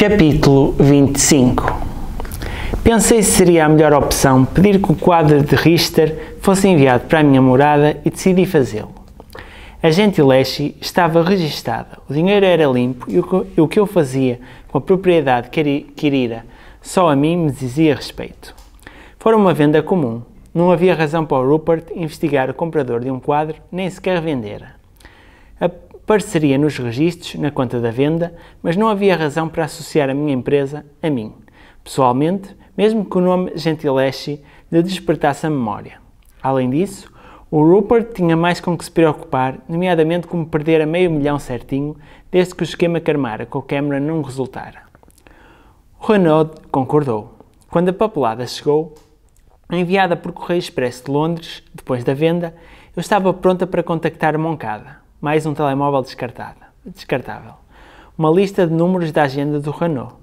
Capítulo 25 Pensei se seria a melhor opção pedir que o quadro de Richter fosse enviado para a minha morada e decidi fazê-lo. A Gentileschi estava registada, o dinheiro era limpo e o que eu fazia com a propriedade querida só a mim me dizia respeito. Fora uma venda comum. Não havia razão para o Rupert investigar o comprador de um quadro, nem sequer vendera. A pareceria nos registros, na conta da venda, mas não havia razão para associar a minha empresa a mim. Pessoalmente, mesmo que o nome Gentileschi lhe despertasse a memória. Além disso, o Rupert tinha mais com que se preocupar, nomeadamente como perder a meio milhão certinho, desde que o esquema Carmara com o Cameron não resultara. Renaud concordou. Quando a papelada chegou, enviada por correio expresso de Londres, depois da venda, eu estava pronta para contactar Moncada mais um telemóvel descartável. Uma lista de números da agenda do Renault.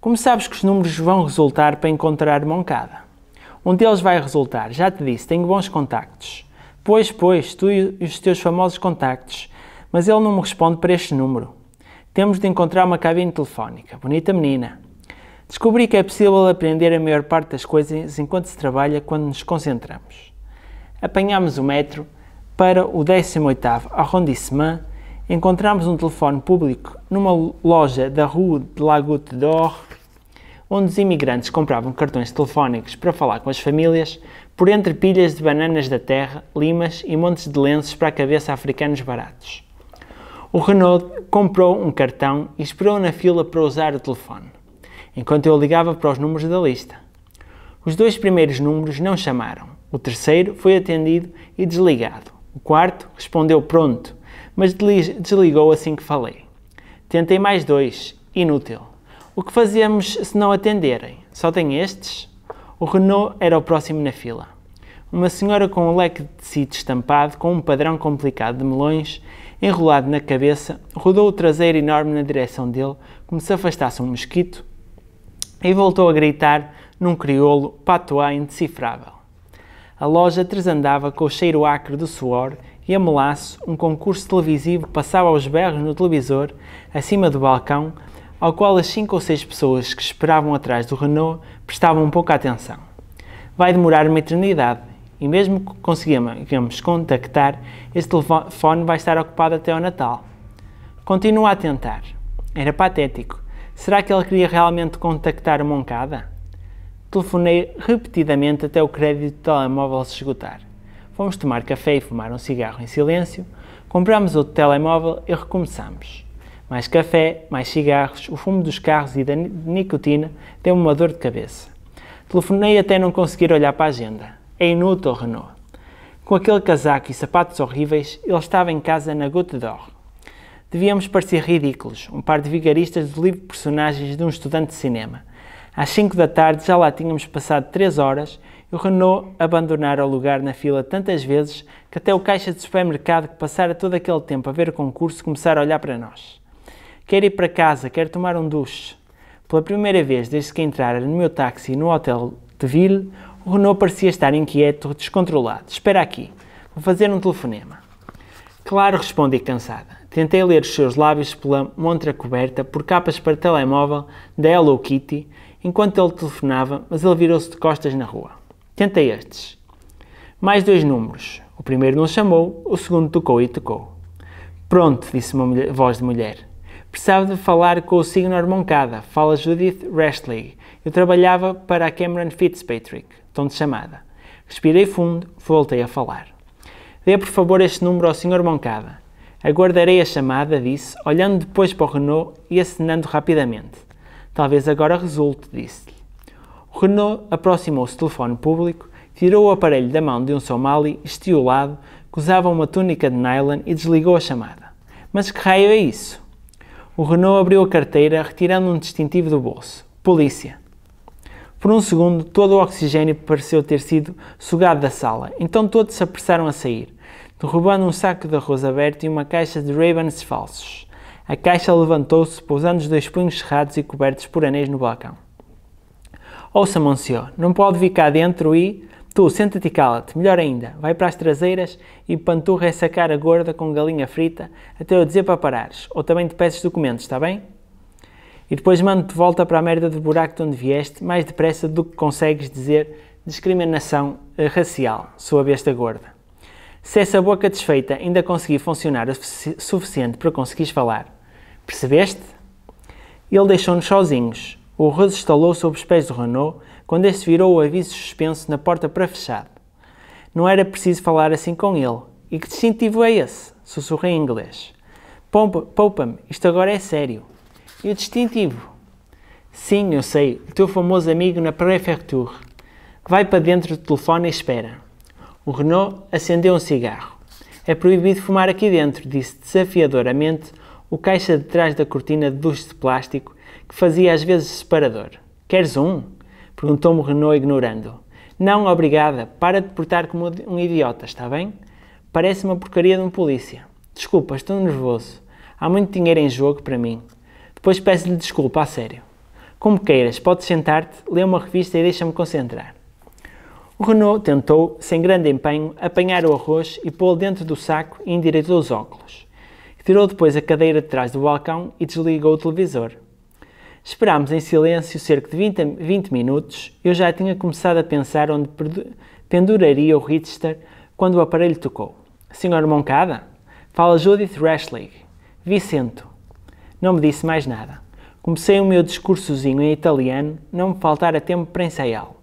Como sabes que os números vão resultar para encontrar Moncada? Um deles vai resultar, já te disse, tenho bons contactos. Pois, pois, tu e os teus famosos contactos, mas ele não me responde para este número. Temos de encontrar uma cabine telefónica. Bonita menina. Descobri que é possível aprender a maior parte das coisas enquanto se trabalha quando nos concentramos. Apanhámos o metro para o 18º arrondissement, encontramos um telefone público numa loja da Rue de la Goutte d'Or, onde os imigrantes compravam cartões telefónicos para falar com as famílias, por entre pilhas de bananas da terra, limas e montes de lenços para a cabeça africanos baratos. O Renault comprou um cartão e esperou na fila para usar o telefone, enquanto eu ligava para os números da lista. Os dois primeiros números não chamaram, o terceiro foi atendido e desligado. O quarto respondeu pronto, mas desligou assim que falei. Tentei mais dois, inútil. O que fazemos se não atenderem? Só tem estes? O Renault era o próximo na fila. Uma senhora com um leque de tecido estampado, com um padrão complicado de melões, enrolado na cabeça, rodou o traseiro enorme na direção dele, como se afastasse um mosquito, e voltou a gritar num crioulo patois indecifrável a loja tresandava com o cheiro acre do suor e a melaço um concurso televisivo passava aos berros no televisor, acima do balcão, ao qual as cinco ou seis pessoas que esperavam atrás do Renault prestavam um pouca atenção. Vai demorar uma eternidade, e mesmo que consigamos contactar, este telefone vai estar ocupado até ao Natal. Continua a tentar. Era patético. Será que ele queria realmente contactar a Moncada? Telefonei repetidamente até o crédito do telemóvel se esgotar. Fomos tomar café e fumar um cigarro em silêncio, comprámos outro telemóvel e recomeçamos. Mais café, mais cigarros, o fumo dos carros e da nicotina deu-me uma dor de cabeça. Telefonei até não conseguir olhar para a agenda. É inútil, Renault. Com aquele casaco e sapatos horríveis, ele estava em casa na Goutte d'or. Devíamos parecer ridículos, um par de vigaristas de livro personagens de um estudante de cinema. Às 5 da tarde, já lá tínhamos passado 3 horas e o Renault abandonara o lugar na fila tantas vezes que até o caixa de supermercado que passara todo aquele tempo a ver o concurso começara a olhar para nós. Quer ir para casa, Quer tomar um duche. Pela primeira vez desde que entrara no meu táxi no Hotel de Ville, o Renault parecia estar inquieto, descontrolado. Espera aqui, vou fazer um telefonema. Claro, respondi cansada. Tentei ler os seus lábios pela montra coberta por capas para telemóvel da Hello Kitty enquanto ele telefonava, mas ele virou-se de costas na rua. Tenta estes. Mais dois números. O primeiro não chamou, o segundo tocou e tocou. Pronto, disse uma mulher, voz de mulher. Precisava de falar com o Signor Moncada. Fala Judith Restley. Eu trabalhava para a Cameron Fitzpatrick. Tom de chamada. Respirei fundo, voltei a falar. Dê, por favor, este número ao Sr. Moncada. Aguardarei a chamada, disse, olhando depois para o Renault e acenando rapidamente. Talvez agora resulte, disse-lhe. Renault aproximou-se do telefone público, tirou o aparelho da mão de um somali estiolado que usava uma túnica de nylon e desligou a chamada. Mas que raio é isso? O Renault abriu a carteira, retirando um distintivo do bolso. Polícia. Por um segundo, todo o oxigênio pareceu ter sido sugado da sala, então todos se apressaram a sair, derrubando um saco de arroz aberto e uma caixa de Ravens falsos. A caixa levantou-se, pousando os dois punhos cerrados e cobertos por anéis no balcão. Ouça, monsieur, não pode vir cá dentro e... Tu, senta-te e cala-te, melhor ainda, vai para as traseiras e panturra essa cara gorda com galinha frita até eu dizer para parares, ou também te peças documentos, está bem? E depois mando-te volta para a merda do buraco de onde vieste, mais depressa do que consegues dizer discriminação eh, racial, sua besta gorda. Se essa boca desfeita ainda conseguir funcionar o suficiente para conseguires falar, Percebeste? Ele deixou-nos sozinhos. O Rose estalou sobre os pés do Renault quando este virou o aviso suspenso na porta para fechado. Não era preciso falar assim com ele. E que distintivo é esse? Sussurrei em inglês. Poupa-me, isto agora é sério. E o distintivo? Sim, eu sei, o teu famoso amigo na Prefecture. Vai para dentro do telefone e espera. O Renault acendeu um cigarro. É proibido fumar aqui dentro, disse desafiadoramente o caixa de trás da cortina deduz de plástico que fazia às vezes separador. Queres um? Perguntou-me Renault ignorando. Não, obrigada. Para de portar como um idiota, está bem? Parece uma porcaria de um polícia. Desculpa, estou nervoso. Há muito dinheiro em jogo para mim. Depois peço-lhe desculpa, a sério. Como queiras, podes sentar-te, lê uma revista e deixa-me concentrar. O Renault tentou, sem grande empenho, apanhar o arroz e pô-lo dentro do saco e endireitou os óculos tirou depois a cadeira de trás do balcão e desligou o televisor. Esperámos em silêncio cerca de 20, 20 minutos. Eu já tinha começado a pensar onde penduraria o Richter quando o aparelho tocou. Senhor Moncada? Fala Judith Rashleigh. Vicento. Não me disse mais nada. Comecei o meu discursozinho em italiano, não me faltara tempo para ensaiá-lo.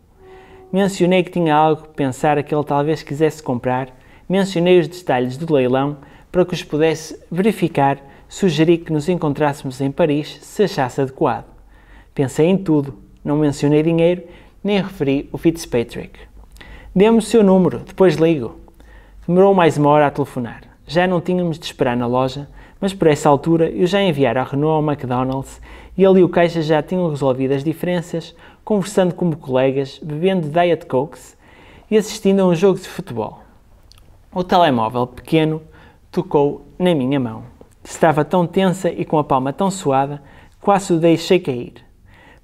Mencionei que tinha algo que pensar que ele talvez quisesse comprar, mencionei os detalhes do leilão para que os pudesse verificar, sugeri que nos encontrássemos em Paris se achasse adequado. Pensei em tudo, não mencionei dinheiro, nem referi o Fitzpatrick. Dê-me o seu número, depois ligo. Demorou mais uma hora a telefonar. Já não tínhamos de esperar na loja, mas por essa altura eu já enviara a Renault ao McDonald's e ali o caixa já tinham resolvido as diferenças, conversando como colegas, bebendo Diet Cokes e assistindo a um jogo de futebol. O telemóvel, pequeno, tocou na minha mão. Estava tão tensa e com a palma tão suada, quase o deixei cair.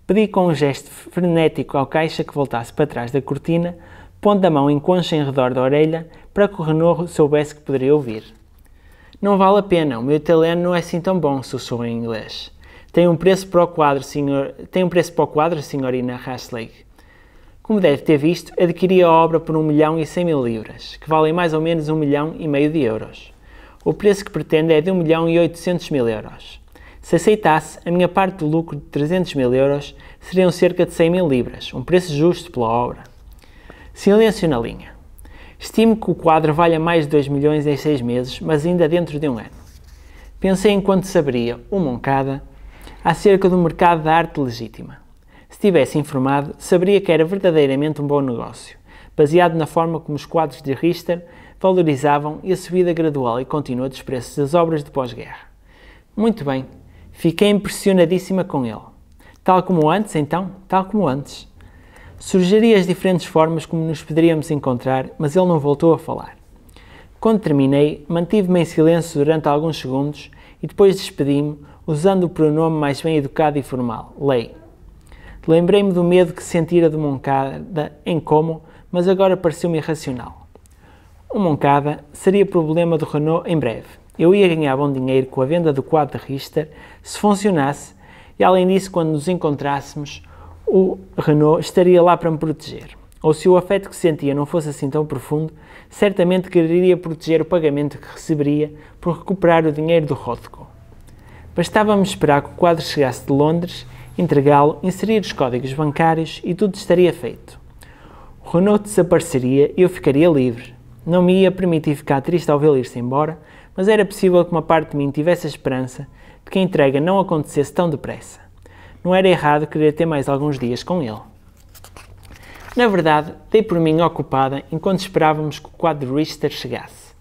Pedi com um gesto frenético ao caixa que voltasse para trás da cortina, pondo a mão em concha em redor da orelha para que o Renorro soubesse que poderia ouvir. Não vale a pena, o meu italiano não é assim tão bom, sussurrou em inglês. Tem um preço para o quadro, senhor... Tem um preço para o quadro, senhorina Rashleigh. Como deve ter visto, adquiri a obra por um milhão e cem mil libras, que valem mais ou menos um milhão e meio de euros. O preço que pretendo é de 1 milhão e 800 mil euros. Se aceitasse, a minha parte do lucro de 300 mil euros seriam cerca de 100 mil libras, um preço justo pela obra. Silêncio na linha. Estimo que o quadro valha mais de 2 milhões em 6 meses, mas ainda dentro de um ano. Pensei em quanto saberia, uma oncada, acerca do mercado da arte legítima. Se tivesse informado, saberia que era verdadeiramente um bom negócio, baseado na forma como os quadros de Richter valorizavam e a subida gradual e contínua dos preços das obras de pós-guerra. Muito bem, fiquei impressionadíssima com ele. Tal como antes, então, tal como antes. Surgiria as diferentes formas como nos poderíamos encontrar, mas ele não voltou a falar. Quando terminei, mantive-me em silêncio durante alguns segundos e depois despedi-me, usando o pronome mais bem educado e formal, lei. Lembrei-me do medo que sentira de Moncada em como, mas agora pareceu-me irracional. Uma Moncada seria problema do Renault em breve. Eu ia ganhar bom dinheiro com a venda do quadro de Richter se funcionasse e, além disso, quando nos encontrássemos, o Renault estaria lá para me proteger. Ou se o afeto que sentia não fosse assim tão profundo, certamente quereria proteger o pagamento que receberia por recuperar o dinheiro do Rothko. Bastava-me esperar que o quadro chegasse de Londres, entregá-lo, inserir os códigos bancários e tudo estaria feito. O Renault desapareceria e eu ficaria livre. Não me ia permitir ficar triste ao vê-lo ir-se embora, mas era possível que uma parte de mim tivesse a esperança de que a entrega não acontecesse tão depressa. Não era errado querer ter mais alguns dias com ele. Na verdade, dei por mim ocupada enquanto esperávamos que o quadro Richter chegasse,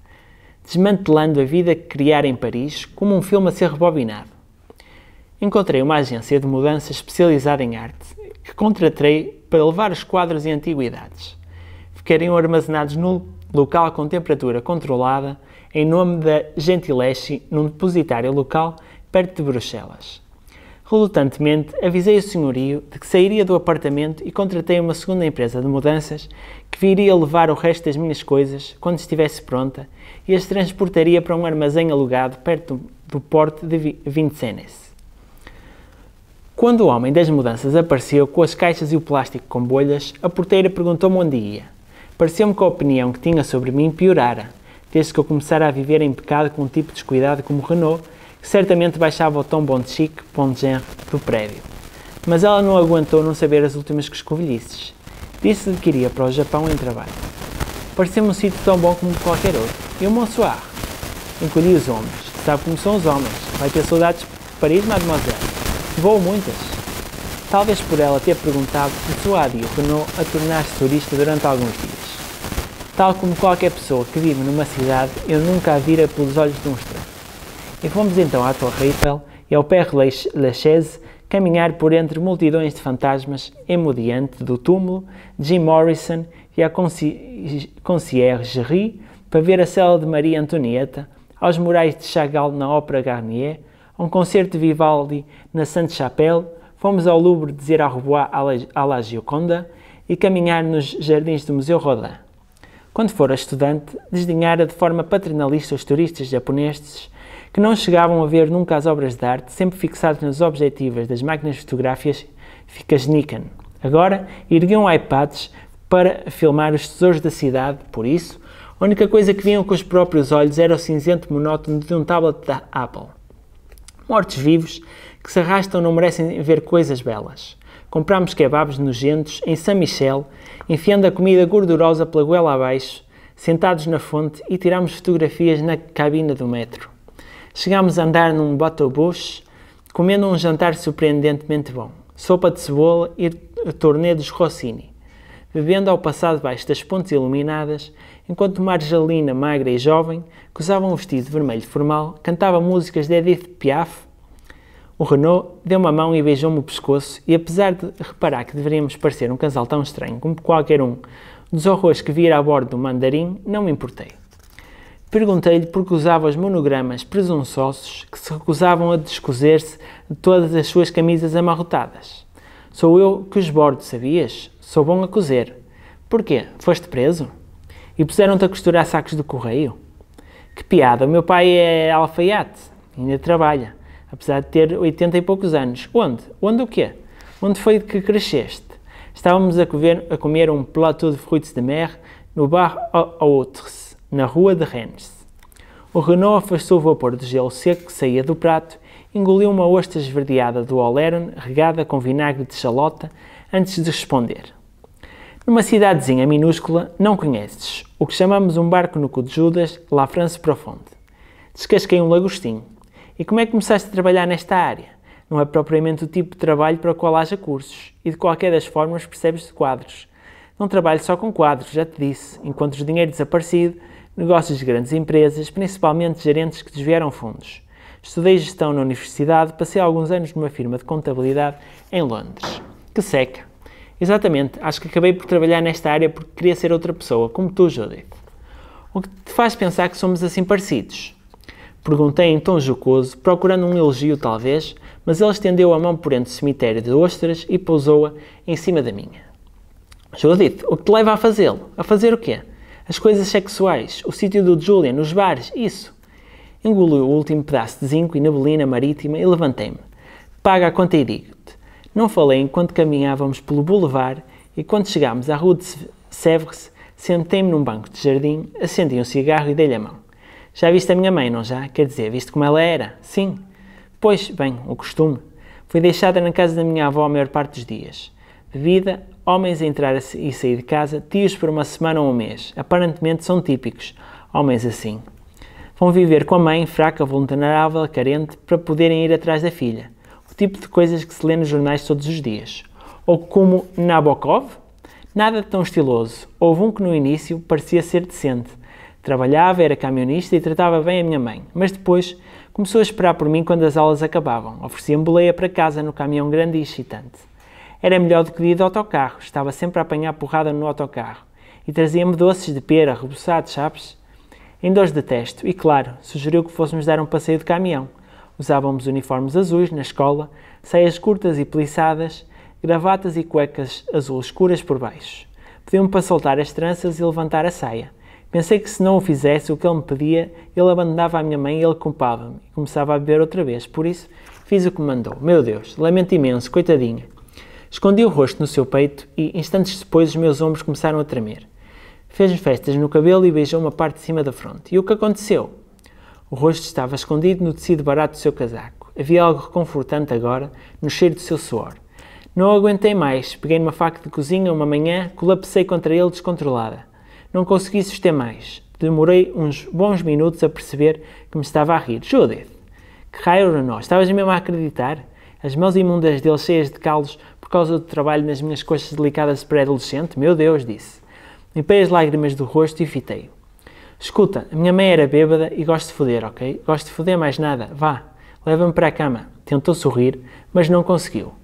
desmantelando a vida que criara em Paris como um filme a ser rebobinado. Encontrei uma agência de mudança especializada em arte que contratei para levar os quadros e antiguidades. Ficariam armazenados no local com temperatura controlada, em nome da Gentileschi, num depositário local perto de Bruxelas. Relutantemente, avisei o senhorio de que sairia do apartamento e contratei uma segunda empresa de mudanças que viria levar o resto das minhas coisas quando estivesse pronta e as transportaria para um armazém alugado perto do porto de Vincennes. Quando o homem das mudanças apareceu com as caixas e o plástico com bolhas, a porteira perguntou-me onde ia. Pareceu-me que a opinião que tinha sobre mim piorara, desde que eu começara a viver em pecado com um tipo de descuidado como Renault, que certamente baixava o tom bom de chique, bom de genre, do prédio. Mas ela não aguentou não saber as últimas que escovilhices. Disse-lhe que iria para o Japão em trabalho. Parecia-me um sítio tão bom como qualquer outro. E o Monsoir? Encolhi os homens. Sabe como são os homens. Vai ter saudades de Paris, mademoiselle. Vou muitas. Talvez por ela ter perguntado, persuadiu o Renault a tornar-se turista durante alguns dias. Tal como qualquer pessoa que vive numa cidade, eu nunca a vira pelos olhos de um estranho. E fomos então à Torre Eiffel e ao Père Lachaise caminhar por entre multidões de fantasmas emudiante do túmulo de Jim Morrison e a concierge conciergerie para ver a cela de Maria Antonieta, aos murais de Chagall na Ópera Garnier, a um concerto de Vivaldi na Sainte-Chapelle, fomos ao Louvre dizer au revoir à La Gioconda e caminhar nos jardins do Museu Rodin quando fora estudante, desdenhara de forma paternalista os turistas japoneses que não chegavam a ver nunca as obras de arte, sempre fixados nos objetivos das máquinas fotográficas Nikon. Agora, erguiam iPads para filmar os tesouros da cidade, por isso, a única coisa que viam com os próprios olhos era o cinzento monótono de um tablet da Apple. Mortos-vivos que se arrastam não merecem ver coisas belas comprámos kebabs nojentos em São Michel, enfiando a comida gordurosa pela goela abaixo, sentados na fonte e tirámos fotografias na cabina do metro. Chegámos a andar num botobus, comendo um jantar surpreendentemente bom. Sopa de cebola e torneios Rossini. Bebendo ao passado baixo das pontes iluminadas, enquanto Marjalina, magra e jovem, que usava um vestido vermelho formal, cantava músicas de Edith Piaf o Renault deu uma mão e beijou-me o pescoço, e apesar de reparar que deveríamos parecer um casal tão estranho como qualquer um dos horrores que vira a bordo do mandarim, não me importei. Perguntei-lhe por que usava os monogramas presunçosos que se recusavam a descoser-se de todas as suas camisas amarrotadas. Sou eu que os bordo, sabias? Sou bom a cozer. Porquê? Foste preso? E puseram-te a costurar sacos de correio? Que piada, o meu pai é alfaiate, ainda trabalha apesar de ter 80 e poucos anos. Onde? Onde o quê? Onde foi que cresceste? Estávamos a comer, a comer um plateau de frutos de mer no bar Outres, na rua de Rennes. O Renault afastou o vapor de gelo seco que saía do prato, engoliu uma ostra esverdeada do Oleron regada com vinagre de chalota antes de responder. Numa cidadezinha minúscula, não conheces, o que chamamos um barco no cu de Judas, La France Profonde. Descasquei um lagostinho. E como é que começaste a trabalhar nesta área? Não é propriamente o tipo de trabalho para o qual haja cursos, e de qualquer das formas percebes de quadros. Não trabalho só com quadros, já te disse, Enquanto de dinheiro desaparecido, negócios de grandes empresas, principalmente gerentes que desviaram fundos. Estudei gestão na universidade, passei alguns anos numa firma de contabilidade em Londres. Que seca! Exatamente, acho que acabei por trabalhar nesta área porque queria ser outra pessoa, como tu, Judith. O que te faz pensar que somos assim parecidos? Perguntei em tom jocoso, procurando um elogio talvez, mas ele estendeu a mão por entre o cemitério de ostras e pousou-a em cima da minha. Judith, o que te leva a fazê-lo? A fazer o quê? As coisas sexuais, o sítio do Julian, os bares, isso. Engoliu o último pedaço de zinco e neblina marítima e levantei-me. Paga a conta e digo-te. Não falei enquanto caminhávamos pelo boulevard e quando chegámos à rua de Sèvres, sentei-me num banco de jardim, acendi um cigarro e dei-lhe a mão. Já viste a minha mãe, não já? Quer dizer, viste como ela era? Sim. Pois, bem, o costume. Fui deixada na casa da minha avó a maior parte dos dias. Bebida, homens a entrar e sair de casa, tios por uma semana ou um mês. Aparentemente são típicos, homens assim. Vão viver com a mãe, fraca, vulnerável, carente, para poderem ir atrás da filha. O tipo de coisas que se lê nos jornais todos os dias. Ou como Nabokov? Nada tão estiloso. Houve um que no início parecia ser decente Trabalhava, era camionista e tratava bem a minha mãe, mas depois começou a esperar por mim quando as aulas acabavam. Oferecia-me boleia para casa no caminhão grande e excitante. Era melhor do que ir de autocarro, estava sempre a apanhar porrada no autocarro. E trazia-me doces de pera, reboçados, sabes? Ainda os detesto, e claro, sugeriu que fôssemos dar um passeio de caminhão. Usávamos uniformes azuis na escola, saias curtas e peliçadas, gravatas e cuecas azul escuras por baixo. Pediu-me para soltar as tranças e levantar a saia. Pensei que se não o fizesse o que ele me pedia, ele abandonava a minha mãe e ele culpava-me e começava a beber outra vez. Por isso, fiz o que me mandou. Meu Deus, lamento imenso, coitadinha. Escondi o rosto no seu peito e, instantes depois, os meus ombros começaram a tremer. Fez-me festas no cabelo e beijou uma parte de cima da fronte. E o que aconteceu? O rosto estava escondido no tecido barato do seu casaco. Havia algo reconfortante agora no cheiro do seu suor. Não aguentei mais. Peguei numa faca de cozinha uma manhã, colapsei contra ele descontrolada. Não consegui suster mais. Demorei uns bons minutos a perceber que me estava a rir. Judith, que raio era nós? Estavas mesmo a acreditar? As mãos imundas dele cheias de calos por causa do trabalho nas minhas coxas delicadas de pré-adolescente? Meu Deus, disse. Limpei as lágrimas do rosto e fitei. Escuta, a minha mãe era bêbada e gosto de foder, ok? Gosto de foder mais nada. Vá, leva-me para a cama. Tentou sorrir, mas não conseguiu.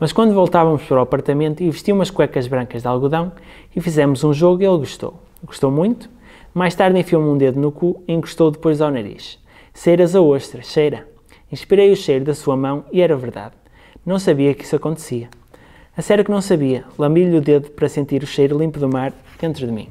Mas quando voltávamos para o apartamento, e vesti umas cuecas brancas de algodão e fizemos um jogo e ele gostou. Gostou muito? Mais tarde enfiou-me um dedo no cu e encostou depois ao nariz. Cheiras a ostra, cheira. Inspirei o cheiro da sua mão e era verdade. Não sabia que isso acontecia. A sério que não sabia, lambi-lhe o dedo para sentir o cheiro limpo do mar dentro de mim.